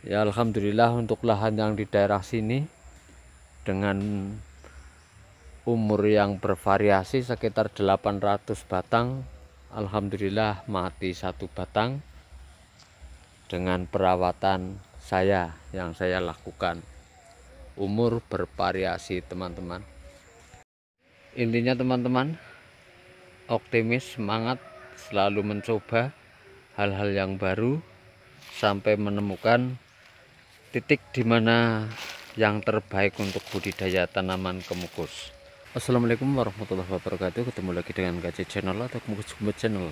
ya Alhamdulillah untuk lahan yang di daerah sini dengan umur yang bervariasi sekitar 800 batang Alhamdulillah mati satu batang dengan perawatan saya yang saya lakukan umur bervariasi teman-teman intinya teman-teman optimis semangat selalu mencoba hal-hal yang baru sampai menemukan titik di mana yang terbaik untuk budidaya tanaman kemukus. Assalamualaikum warahmatullahi wabarakatuh. Ketemu lagi dengan KC Channel atau Kemukus Gembet Channel.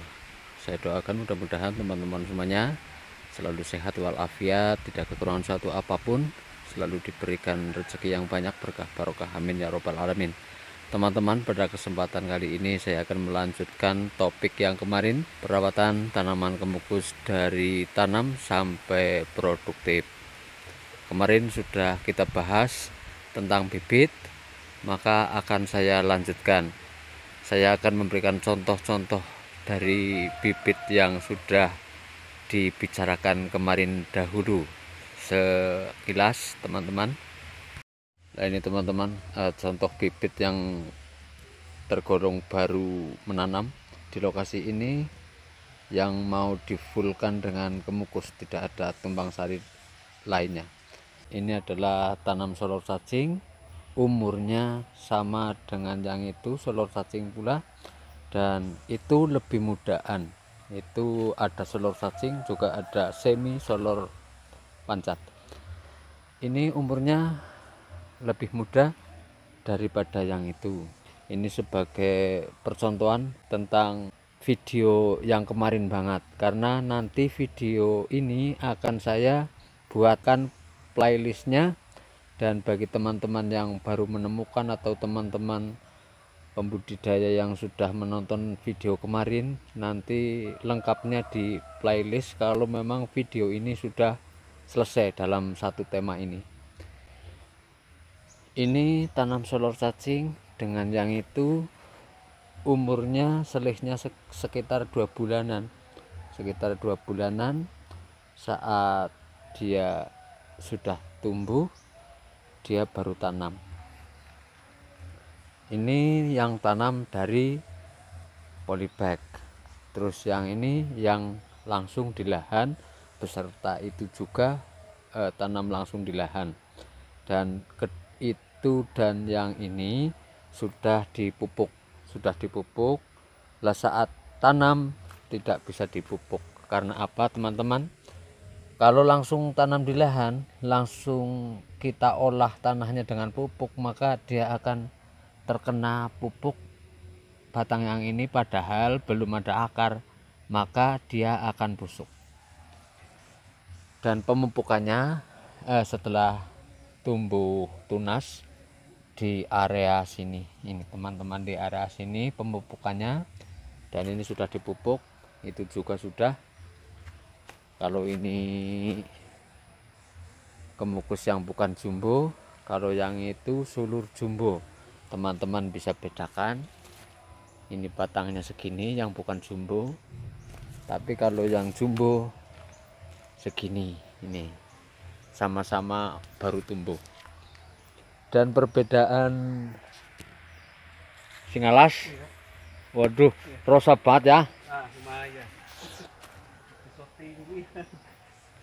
Saya doakan mudah-mudahan teman-teman semuanya selalu sehat walafiat, tidak kekurangan suatu apapun, selalu diberikan rezeki yang banyak berkah barokah amin ya robbal alamin. Teman-teman, pada kesempatan kali ini saya akan melanjutkan topik yang kemarin, perawatan tanaman kemukus dari tanam sampai produktif kemarin sudah kita bahas tentang bibit maka akan saya lanjutkan saya akan memberikan contoh-contoh dari bibit yang sudah dibicarakan kemarin dahulu sekilas teman-teman nah ini teman-teman eh, contoh bibit yang tergolong baru menanam di lokasi ini yang mau difulkan dengan kemukus tidak ada tumbang sari lainnya ini adalah tanam solor cacing umurnya sama dengan yang itu solor cacing pula dan itu lebih mudaan itu ada solor cacing juga ada semi solor pancat ini umurnya lebih muda daripada yang itu ini sebagai percontohan tentang video yang kemarin banget karena nanti video ini akan saya buatkan playlistnya dan bagi teman-teman yang baru menemukan atau teman-teman pembudidaya yang sudah menonton video kemarin nanti lengkapnya di playlist kalau memang video ini sudah selesai dalam satu tema ini ini tanam solar cacing dengan yang itu umurnya selisihnya sekitar dua bulanan sekitar dua bulanan saat dia sudah tumbuh dia baru tanam ini yang tanam dari polybag terus yang ini yang langsung di lahan beserta itu juga eh, tanam langsung di lahan dan ke, itu dan yang ini sudah dipupuk sudah dipupuk lah saat tanam tidak bisa dipupuk karena apa teman-teman kalau langsung tanam di lahan, langsung kita olah tanahnya dengan pupuk, maka dia akan terkena pupuk batang yang ini padahal belum ada akar, maka dia akan busuk. Dan pemupukannya eh, setelah tumbuh tunas di area sini. Ini teman-teman di area sini pemupukannya dan ini sudah dipupuk, itu juga sudah kalau ini kemukus yang bukan jumbo kalau yang itu sulur jumbo teman-teman bisa bedakan ini batangnya segini yang bukan jumbo tapi kalau yang jumbo segini ini sama-sama baru tumbuh dan perbedaan singalas waduh rosa banget ya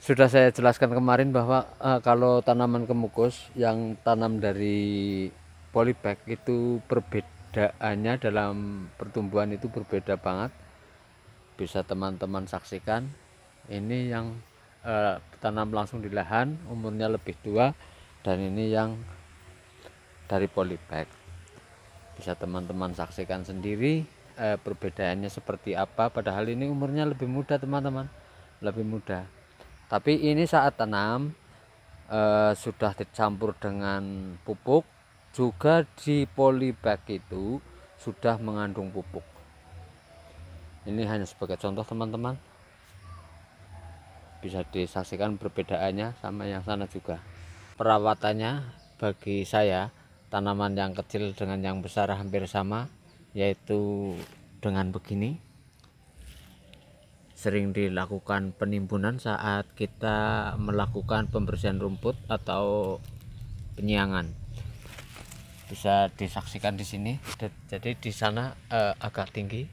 sudah saya jelaskan kemarin bahwa uh, kalau tanaman kemukus yang tanam dari polybag itu perbedaannya dalam pertumbuhan itu berbeda banget bisa teman-teman saksikan ini yang uh, tanam langsung di lahan umurnya lebih tua dan ini yang dari polybag bisa teman-teman saksikan sendiri uh, perbedaannya seperti apa padahal ini umurnya lebih muda teman-teman lebih muda tapi ini saat tanam eh, sudah dicampur dengan pupuk juga di polybag itu sudah mengandung pupuk ini hanya sebagai contoh teman-teman bisa disaksikan perbedaannya sama yang sana juga perawatannya bagi saya tanaman yang kecil dengan yang besar hampir sama yaitu dengan begini sering dilakukan penimbunan saat kita melakukan pembersihan rumput atau penyiangan bisa disaksikan di sini jadi di sana eh, agak tinggi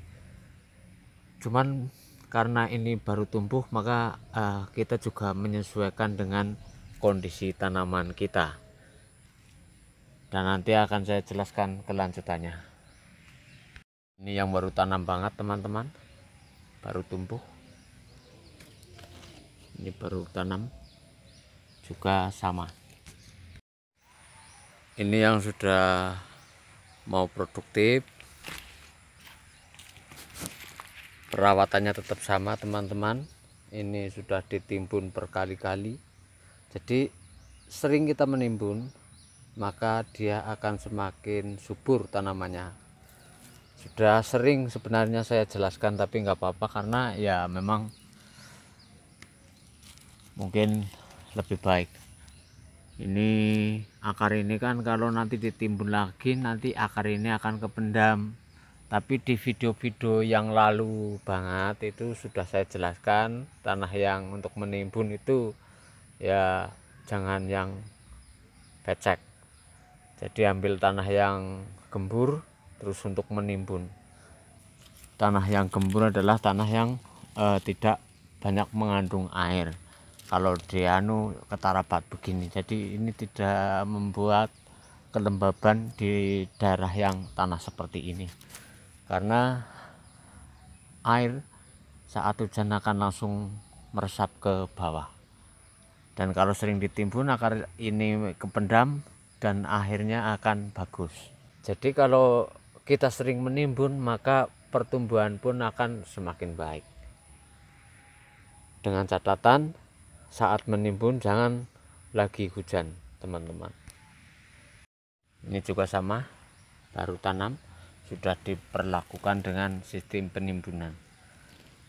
cuman karena ini baru tumbuh maka eh, kita juga menyesuaikan dengan kondisi tanaman kita dan nanti akan saya jelaskan kelanjutannya ini yang baru tanam banget teman-teman baru tumbuh ini baru tanam juga sama ini yang sudah mau produktif perawatannya tetap sama teman-teman ini sudah ditimbun berkali-kali jadi sering kita menimbun maka dia akan semakin subur tanamannya sudah sering sebenarnya saya jelaskan tapi nggak apa-apa karena ya memang mungkin lebih baik ini akar ini kan kalau nanti ditimbun lagi nanti akar ini akan kependam tapi di video-video yang lalu banget itu sudah saya jelaskan tanah yang untuk menimbun itu ya jangan yang becek jadi ambil tanah yang gembur terus untuk menimbun tanah yang gembur adalah tanah yang eh, tidak banyak mengandung air kalau dianu ketarapat begini jadi ini tidak membuat kelembaban di daerah yang tanah seperti ini karena air saat hujan akan langsung meresap ke bawah dan kalau sering ditimbun akar ini kependam dan akhirnya akan bagus jadi kalau kita sering menimbun maka pertumbuhan pun akan semakin baik dengan catatan saat menimbun jangan lagi hujan teman-teman ini juga sama baru tanam sudah diperlakukan dengan sistem penimbunan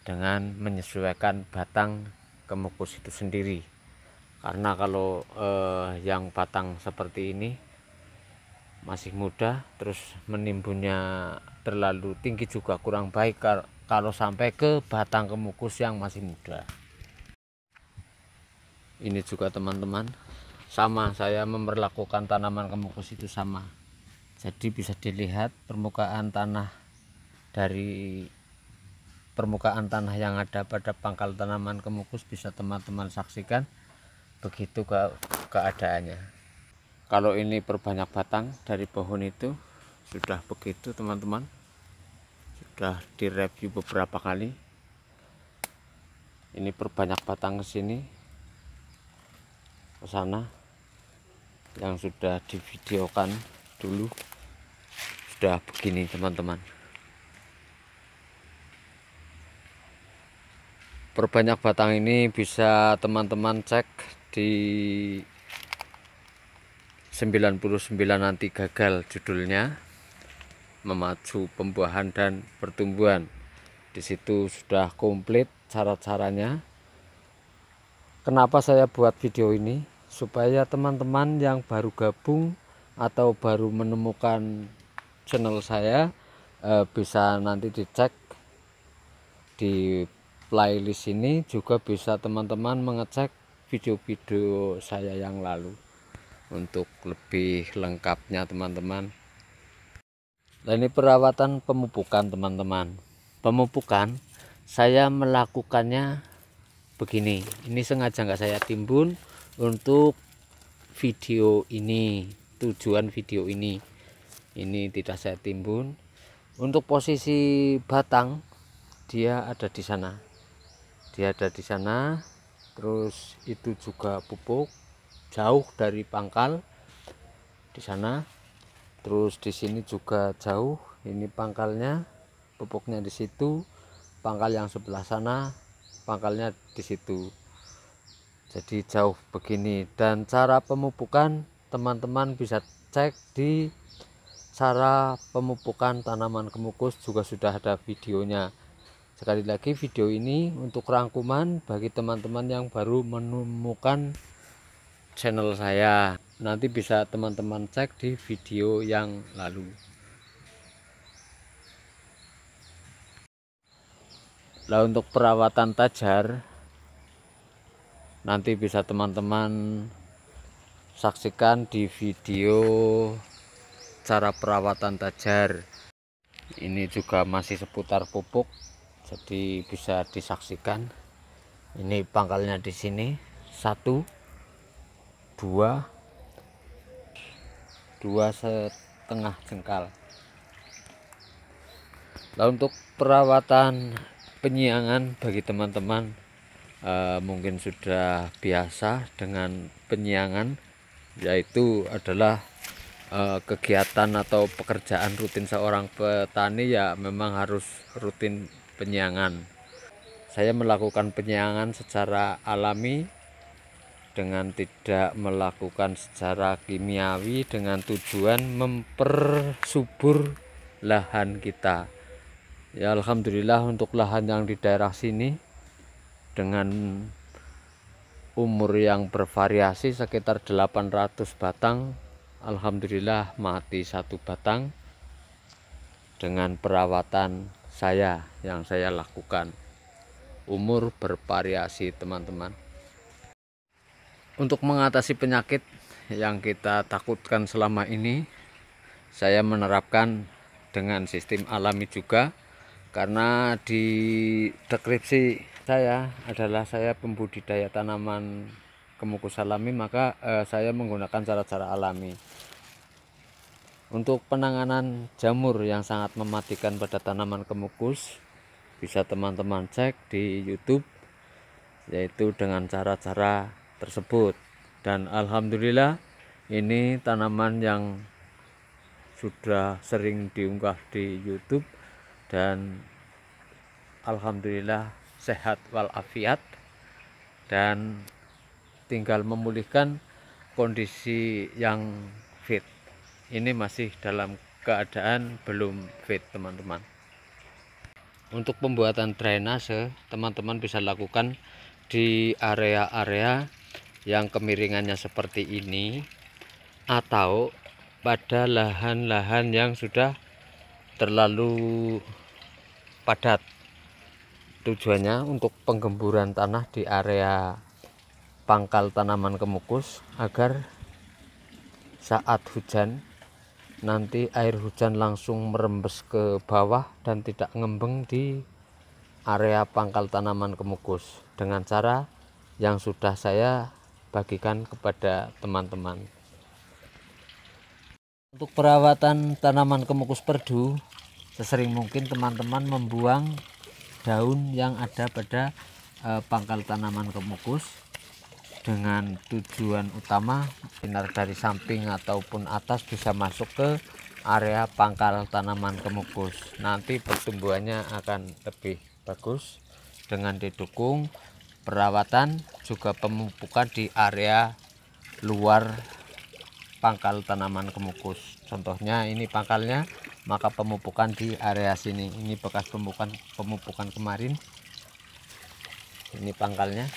dengan menyesuaikan batang kemukus itu sendiri karena kalau eh, yang batang seperti ini masih muda terus menimbunnya terlalu tinggi juga kurang baik kalau sampai ke batang kemukus yang masih muda ini juga teman-teman sama saya memperlakukan tanaman kemukus itu sama jadi bisa dilihat permukaan tanah dari permukaan tanah yang ada pada pangkal tanaman kemukus bisa teman-teman saksikan begitu ke keadaannya kalau ini perbanyak batang dari pohon itu sudah begitu teman-teman sudah direview beberapa kali ini perbanyak batang ke sini ke sana yang sudah divideokan dulu sudah begini teman-teman perbanyak batang ini bisa teman-teman cek di 99 nanti gagal judulnya memacu pembuahan dan pertumbuhan di situ sudah komplit cara-caranya kenapa saya buat video ini supaya teman-teman yang baru gabung atau baru menemukan channel saya eh, bisa nanti dicek di playlist ini juga bisa teman-teman mengecek video-video saya yang lalu untuk lebih lengkapnya teman-teman Nah ini perawatan pemupukan teman-teman Pemupukan saya melakukannya begini Ini sengaja nggak saya timbun untuk video ini tujuan video ini ini tidak saya timbun untuk posisi batang dia ada di sana dia ada di sana terus itu juga pupuk jauh dari pangkal di sana terus di sini juga jauh ini pangkalnya pupuknya di situ pangkal yang sebelah sana pangkalnya di situ jadi jauh begini dan cara pemupukan teman-teman bisa cek di cara pemupukan tanaman kemukus juga sudah ada videonya sekali lagi video ini untuk rangkuman bagi teman-teman yang baru menemukan channel saya nanti bisa teman-teman cek di video yang lalu Nah untuk perawatan tajar nanti bisa teman-teman saksikan di video cara perawatan tajar ini juga masih seputar pupuk jadi bisa disaksikan ini pangkalnya di sini satu dua dua setengah jengkal Nah untuk perawatan penyiangan bagi teman-teman e, mungkin sudah biasa dengan penyiangan yaitu adalah e, kegiatan atau pekerjaan rutin seorang petani ya memang harus rutin penyiangan saya melakukan penyiangan secara alami dengan tidak melakukan secara kimiawi dengan tujuan mempersubur lahan kita ya Alhamdulillah untuk lahan yang di daerah sini dengan umur yang bervariasi sekitar 800 batang Alhamdulillah mati satu batang dengan perawatan saya yang saya lakukan umur bervariasi teman-teman untuk mengatasi penyakit yang kita takutkan selama ini saya menerapkan dengan sistem alami juga karena di deskripsi saya adalah saya pembudidaya tanaman kemukus alami maka eh, saya menggunakan cara-cara alami untuk penanganan jamur yang sangat mematikan pada tanaman kemukus bisa teman-teman cek di YouTube yaitu dengan cara-cara tersebut dan alhamdulillah ini tanaman yang sudah sering diunggah di YouTube dan alhamdulillah sehat walafiat dan tinggal memulihkan kondisi yang fit. Ini masih dalam keadaan belum fit teman-teman. Untuk pembuatan drainase, teman-teman bisa lakukan di area-area yang kemiringannya seperti ini atau pada lahan-lahan yang sudah terlalu padat tujuannya untuk penggemburan tanah di area pangkal tanaman kemukus agar saat hujan nanti air hujan langsung merembes ke bawah dan tidak ngembeng di area pangkal tanaman kemukus dengan cara yang sudah saya bagikan kepada teman-teman untuk perawatan tanaman kemukus perdu sesering mungkin teman-teman membuang daun yang ada pada e, pangkal tanaman kemukus dengan tujuan utama sinar dari samping ataupun atas bisa masuk ke area pangkal tanaman kemukus nanti pertumbuhannya akan lebih bagus dengan didukung perawatan juga pemupukan di area luar pangkal tanaman kemukus contohnya ini pangkalnya maka pemupukan di area sini ini bekas pemupukan pemupukan kemarin ini pangkalnya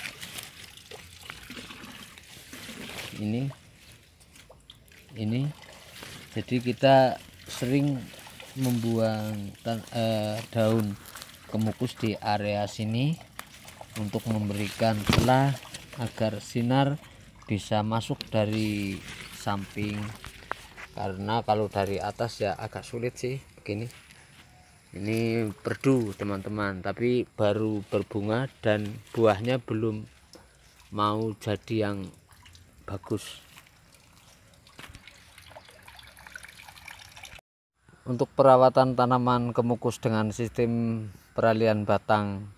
ini ini jadi kita sering membuang tan, eh, daun kemukus di area sini untuk memberikan celah agar sinar bisa masuk dari samping karena kalau dari atas ya agak sulit sih begini ini perdu teman-teman tapi baru berbunga dan buahnya belum mau jadi yang bagus untuk perawatan tanaman kemukus dengan sistem peralihan batang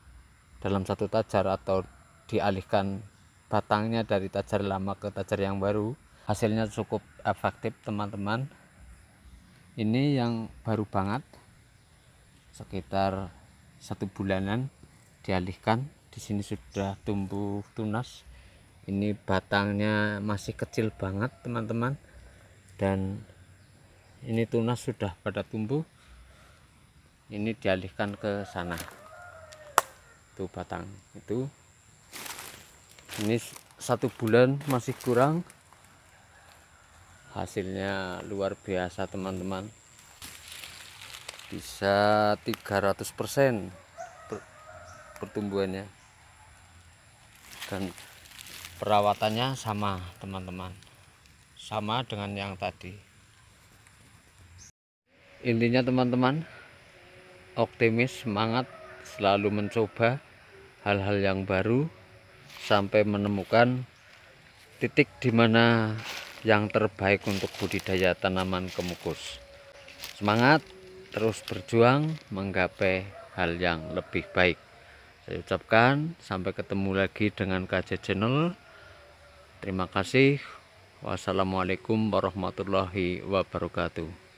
dalam satu tajar atau dialihkan batangnya dari tajar lama ke tajar yang baru hasilnya cukup efektif teman-teman ini yang baru banget sekitar satu bulanan dialihkan di sini sudah tumbuh tunas ini batangnya masih kecil banget teman-teman dan ini tunas sudah pada tumbuh ini dialihkan ke sana itu batang itu ini satu bulan masih kurang hasilnya luar biasa teman-teman bisa 300% per pertumbuhannya dan perawatannya sama teman-teman sama dengan yang tadi intinya teman-teman optimis semangat selalu mencoba hal-hal yang baru sampai menemukan titik di mana yang terbaik untuk budidaya tanaman kemukus. Semangat, terus berjuang menggapai hal yang lebih baik. Saya ucapkan sampai ketemu lagi dengan KJ Channel. Terima kasih. Wassalamualaikum warahmatullahi wabarakatuh.